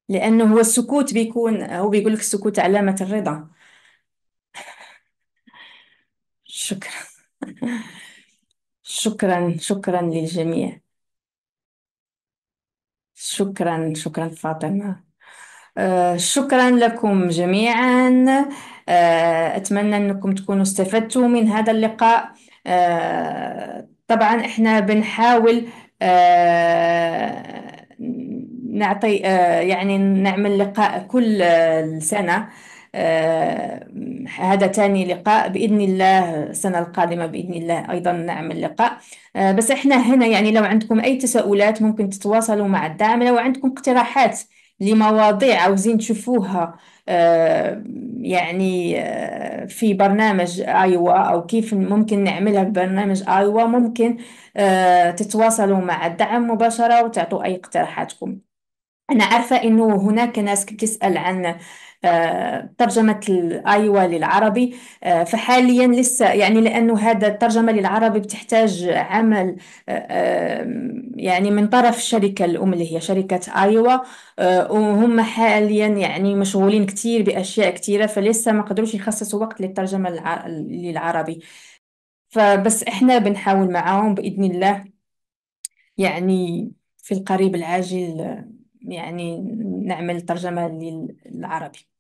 لأنه هو السكوت بيكون هو بيقول لك السكوت علامة الرضا [LAUGHS] شكرا [LAUGHS] شكرا شكرا للجميع شكرا شكرا فاطمة آه، شكرا لكم جميعا آه، أتمنى أنكم تكونوا استفدتوا من هذا اللقاء آه، طبعا احنا بنحاول نعطي يعني نعمل لقاء كل سنة آه، هذا ثاني لقاء باذن الله السنه القادمه باذن الله ايضا نعمل لقاء آه، بس احنا هنا يعني لو عندكم اي تساؤلات ممكن تتواصلوا مع الدعم لو عندكم اقتراحات لمواضيع عاوزين تشوفوها آه، يعني في برنامج ايوا او كيف ممكن نعملها في برنامج ايوا ممكن تتواصلوا مع الدعم مباشره وتعطوا اي اقتراحاتكم انا عارفه انه هناك ناس تسال عن آه، ترجمة الأيوا للعربي آه، فحاليا لسه يعني لأنه هذا الترجمة للعربي بتحتاج عمل آه، يعني من طرف الشركة الأم اللي هي شركة أيوا وهم حاليا يعني مشغولين كتير بأشياء كتيرة فلسه ما قدروش يخصصوا وقت للترجمة للعربي فبس احنا بنحاول معاهم بإذن الله يعني في القريب العاجل يعني نعمل ترجمة للعربي